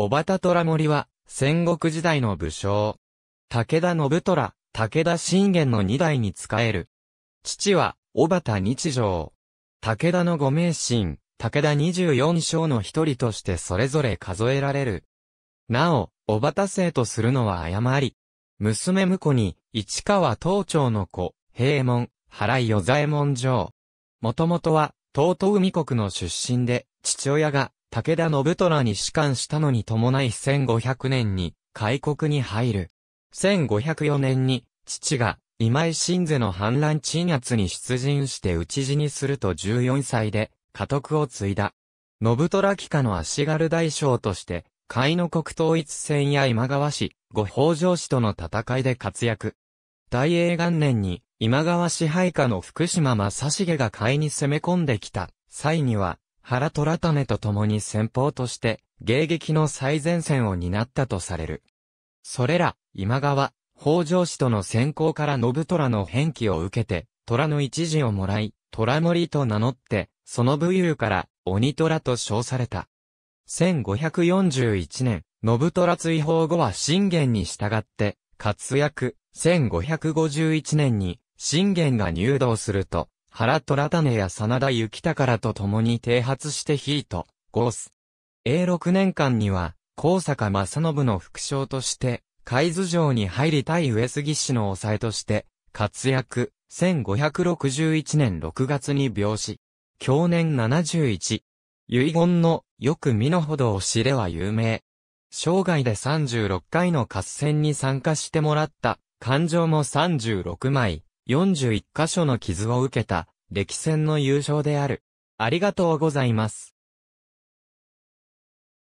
小畑虎森は、戦国時代の武将。武田信虎、武田信玄の二代に仕える。父は、小畑日常。武田の五名神、武田二十四将の一人としてそれぞれ数えられる。なお、小畑姓とするのは誤り。娘婿に、市川東町の子、平門、原与左衛門城。もともとは、東東海国の出身で、父親が武田信虎に仕官したのに伴い1500年に、開国に入る。1504年に、父が、今井新世の反乱鎮圧に出陣して討ち死にすると14歳で、家督を継いだ。信虎騎下の足軽大将として、海の国統一戦や今川氏、五法上氏との戦いで活躍。大英元年に、今川支配下の福島正重が海に攻め込んできた際には、原虎種と共に先方として、迎撃の最前線を担ったとされる。それら、今川、北条氏との先行から信虎の返記を受けて、虎の一字をもらい、虎森と名乗って、その武勇から、鬼虎と称された。1541年、信虎追放後は信玄に従って、活躍、1551年に、信玄が入道すると、原虎種や真田幸宝と共に提発してヒート、ゴース。永6年間には、高坂正信の副将として、海津城に入り対上杉氏の抑えとして、活躍、1561年6月に病死。去年71。遺言の、よく身の程を知れは有名。生涯で36回の合戦に参加してもらった、感情も36枚。41箇所の傷を受けた、歴戦の優勝である。ありがとうございます。